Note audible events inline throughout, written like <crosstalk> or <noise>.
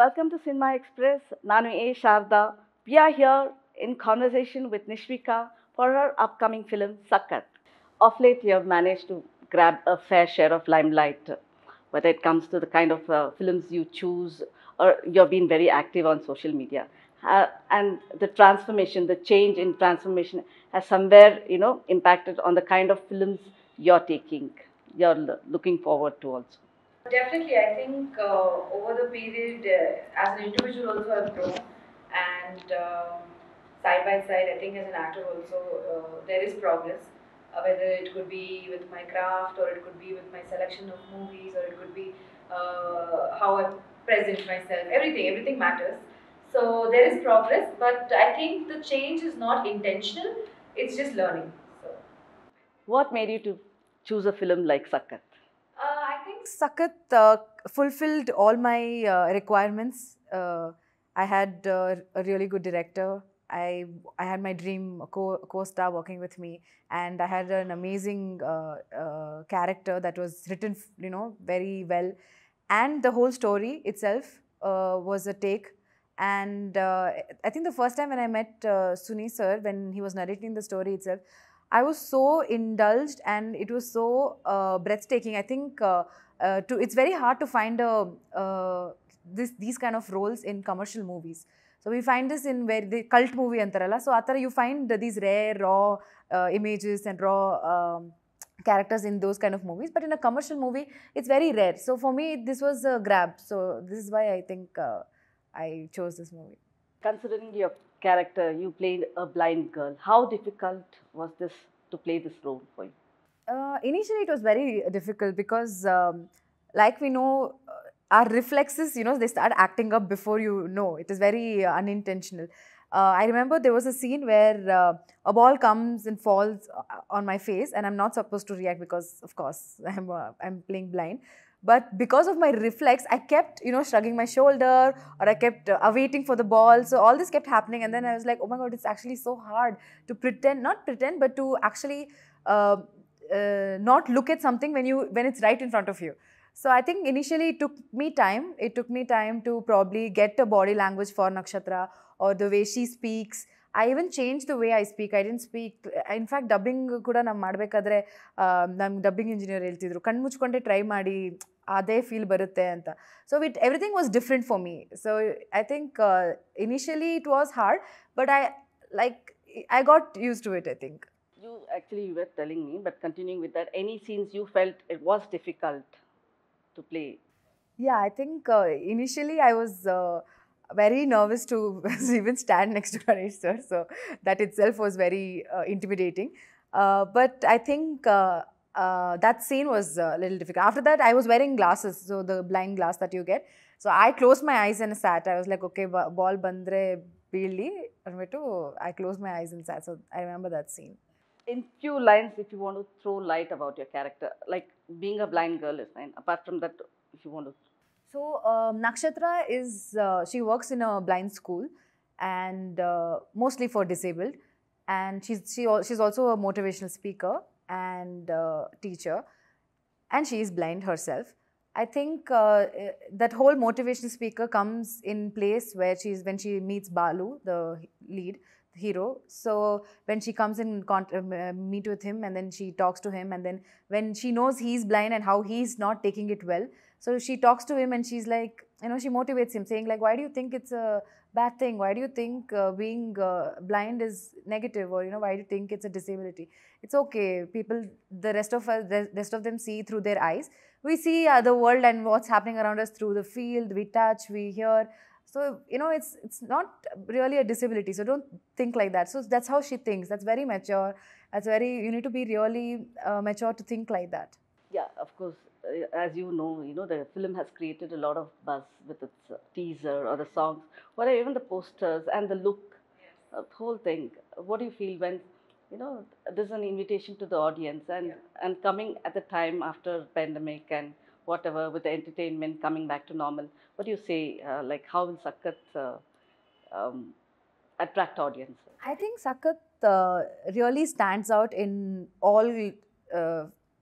Welcome to Cinema Express. Nanu A. Sharda. We are here in conversation with Nishvika for her upcoming film Sakat. Of late, you have managed to grab a fair share of limelight, whether it comes to the kind of uh, films you choose or you've been very active on social media. Uh, and the transformation, the change in transformation has somewhere, you know, impacted on the kind of films you're taking, you're looking forward to also. Definitely, I think uh, over the period, uh, as an individual also I've grown and um, side by side, I think as an actor also, uh, there is progress. Uh, whether it could be with my craft or it could be with my selection of movies or it could be uh, how I present myself, everything, everything matters. So there is progress, but I think the change is not intentional, it's just learning. So. What made you to choose a film like Sakkar? think Sakat uh, fulfilled all my uh, requirements. Uh, I had uh, a really good director. I I had my dream co co-star working with me, and I had an amazing uh, uh, character that was written, you know, very well, and the whole story itself was a take. And I think the first time when I met Suni sir, when he was narrating the story itself, I was so indulged and it was so uh, breathtaking. I think uh, uh, to, it's very hard to find a, uh, this, these kind of roles in commercial movies. So we find this in where the cult movie antarala. So atara you find these rare raw uh, images and raw um, characters in those kind of movies. But in a commercial movie, it's very rare. So for me, this was a grab. So this is why I think uh, I chose this movie. Considering your character, you played a blind girl. How difficult was this to play this role for you? Uh, initially, it was very difficult because, um, like we know, uh, our reflexes, you know, they start acting up before you know. It is very uh, unintentional. Uh, I remember there was a scene where uh, a ball comes and falls uh, on my face, and I'm not supposed to react because, of course, <laughs> I'm uh, I'm playing blind but because of my reflex i kept you know shrugging my shoulder or i kept uh, awaiting for the ball so all this kept happening and then i was like oh my god it's actually so hard to pretend not pretend but to actually uh, uh, not look at something when you when it's right in front of you so i think initially it took me time it took me time to probably get a body language for nakshatra or the way she speaks I even change the way I speak I didn't speak in fact dubbing ಕೂಡ ನಾವು ಮಾಡಬೇಕಾದ್ರೆ ನಮ್ಮ dubbing engineer ಹೇಳ್ತಿದ್ರು ಕಣ್ಣು ಮುಚ್ಕೊಂಡೆ try ಮಾಡಿ ಅದೇ feel ಬರುತ್ತೆ ಅಂತ so with everything was different for me so I think initially it was hard but I like I got used to it I think you actually you were telling me but continuing with that any scenes you felt it was difficult to play yeah i think uh, initially i uh, very nervous to <laughs> even stand next to Ganesh sir. So that itself was very uh, intimidating. Uh, but I think uh, uh, that scene was a little difficult. After that, I was wearing glasses, so the blind glass that you get. So I closed my eyes and sat. I was like, okay, ball bandre billi. I closed my eyes and sat. So I remember that scene. In few lines, if you want to throw light about your character, like being a blind girl is fine. Apart from that, if you want to so uh, Nakshatra is uh, she works in a blind school and uh, mostly for disabled, and she's she she's also a motivational speaker and uh, teacher, and she is blind herself. I think uh, eh, that whole motivational speaker comes in place where she's when she meets Balu, the lead hero. So when she comes in eh, eh, meet with him, and then she talks to him, and then when she knows he's blind and how he's not taking it well so she talks to him and she's like, you know, she motivates him, saying like, why do you think it's a bad thing? Why do you think uh, being uh, blind is negative, or you know, why do you think it's a disability? It's okay. People, the rest of us, the rest of them see through their eyes. We see uh, the world and what's happening around us through the field. We touch, we hear. So you know, it's it's not really a disability. So don't think like that. So that's how she thinks. That's very mature. That's very. You need to be really uh, mature to think like that. Yeah, of course. Uh, as you know, you know the film has created a lot of buzz with its uh, teaser or the songs, whatever, even the posters and the look, uh, the whole thing. What do you feel when, you know, there's an invitation to the audience and yeah. and coming at the time after pandemic and whatever with the entertainment coming back to normal. What do you say? Uh, like how will Sakat um, attract audience? I think Sakat really stands out in all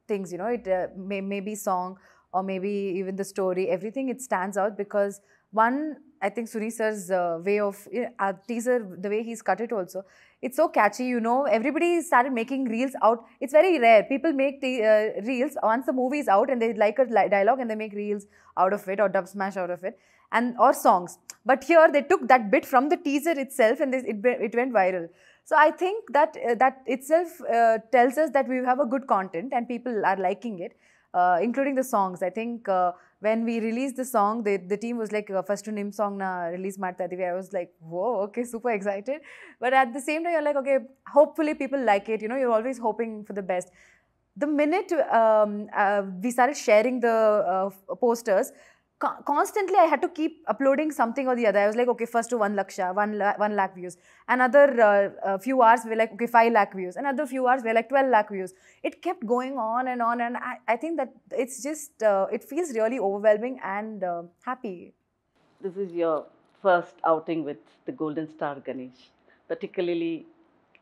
things you know it uh, may, maybe song or maybe even the story everything it stands out because one i think suri sir's uh, way of uh, teaser the way he's cut it also it's so catchy you know everybody started making reels out it's very rare people make the uh, reels once the movie is out and they like a dialogue and they make reels out of it or dub smash out of it and or songs but here they took that bit from the teaser itself and they, it, it went viral so I think that uh, that itself uh, tells us that we have a good content and people are liking it, uh, including the songs. I think uh, when we released the song, the, the team was like, uh, first to Nim song na release martadivi. I was like, whoa, okay, super excited. But at the same time, you're like, okay, hopefully people like it. You know, you're always hoping for the best. The minute um, uh, we started sharing the posters, constantly I had to keep uploading something or the other. I was like, okay, first to one laksha, one la one lakh views. Another uh, few hours we are like, okay, five lakh views. Another few hours we are like twelve lakh views. It kept going on and on, and I, I think that it's just uh, it feels really overwhelming and uh, happy. This is your first outing with the Golden Star Ganesh, particularly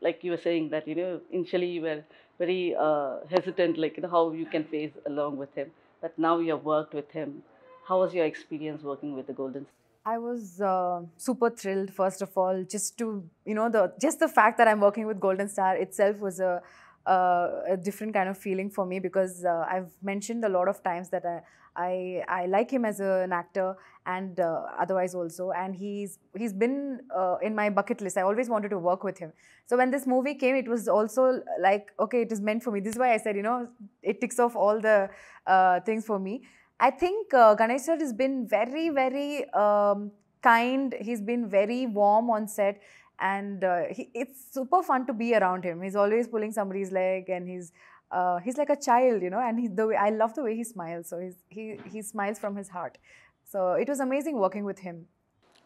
like you were saying that you know initially you were very uh, hesitant, like you know, how you can face along with him, but now you have worked with him how was your experience working with the Golden? I was uh, super thrilled. First of all, just to you know the just the fact that I'm working with Golden Star itself was a a different kind of feeling for me because uh, I've mentioned a lot of times that I I, I like him as a, an actor and uh, otherwise also and he's he's been uh, in my bucket list. I always wanted to work with him. So when this movie came, it was also like okay, it is meant for me. This is why I said you know it ticks off all the uh, things for me. I think uh, Ganesh sir has been very, very um, kind. He's been very warm on set, and uh, he, it's super fun to be around him. He's always pulling somebody's leg, and he's uh, he's like a child, you know. And he, the way I love the way he smiles. So he's, he he smiles from his heart. So it was amazing working with him.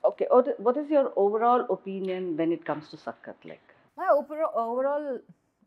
Okay, what is your overall opinion when it comes to Sakat? Like my overall overall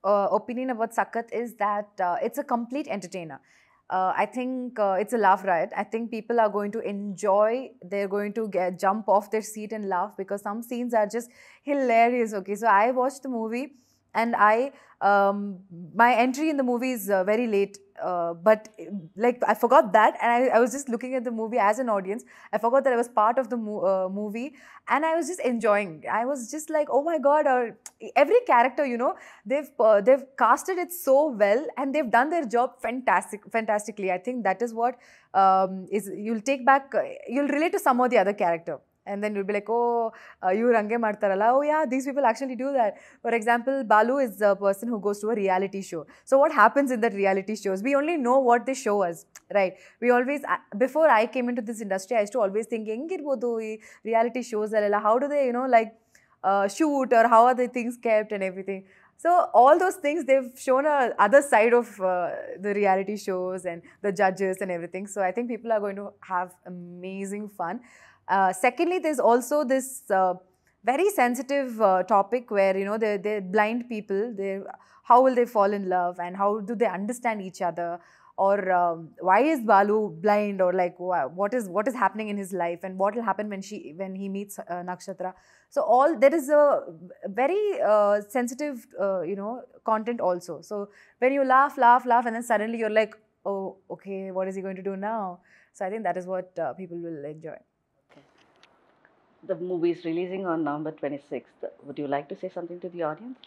uh, opinion about Sakat is that uh, it's a complete entertainer uh, I think uh, it's a laugh riot. I think people are going to enjoy. They're going to get jump off their seat and laugh because some scenes are just hilarious. Okay, so I watched the movie and I um, my entry in the movie is uh, very late. Uh, but like I forgot that, and I, I, was just looking at the movie as an audience. I forgot that I was part of the mo uh, movie, and I was just enjoying. I was just like, oh my god! Or every character, you know, they've uh, they've casted it so well, and they've done their job fantastic, fantastically. I think that is what um, is you'll take back, uh, you'll relate to some or the other character and then you'll be like, oh, uh, you range martarala. Oh yeah, these people actually do that. For example, Balu is a person who goes to a reality show. So what happens in that reality shows? We only know what they show us, right? We always, uh, before I came into this industry, I used to always think, reality shows, how do they, you know, like uh, shoot or how are the things kept and everything. So all those things they've shown a other side of uh, the reality shows and the judges and everything. So I think people are going to have amazing fun. Uh, secondly, there's also this uh, very sensitive uh, topic where, you know, they're, they're blind people. They, how will they fall in love and how do they understand each other? Or um, why is Balu blind? Or like, what is what is happening in his life and what will happen when she when he meets uh, Nakshatra? So all there is a very uh, sensitive, you know, content also. So when you laugh, laugh, laugh, and then suddenly you're like, oh, okay, what is he going to do now? So I think that is what people will enjoy. The movie is releasing on November 26th. Would you like to say something to the audience?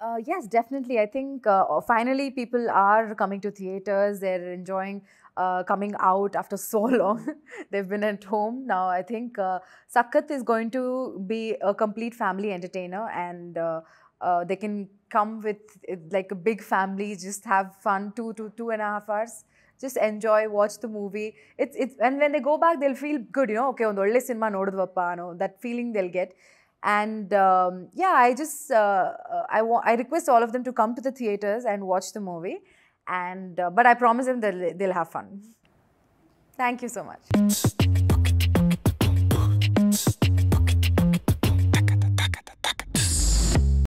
Uh, yes, definitely. I think uh, finally people are coming to theaters. They're enjoying uh, coming out after <laughs> so long. They've been at home. Now I think uh, Sakat is going to be a complete family entertainer and uh, uh, they can come with like a big family, just have fun two to two and a half hours just enjoy, watch the movie. It's it's and when they go back, they'll feel good, you know. Okay, ಒಂದು ಒಳ್ಳೆ cinema ನೋಡಿದ್ವಪ್ಪ ಅನ್ನೋ that feeling they'll get. And um, yeah, I just uh, uh, I wa- I request all of them to come to the theaters and watch the movie. And uh, but I promise them that they'll have fun. Thank you so much.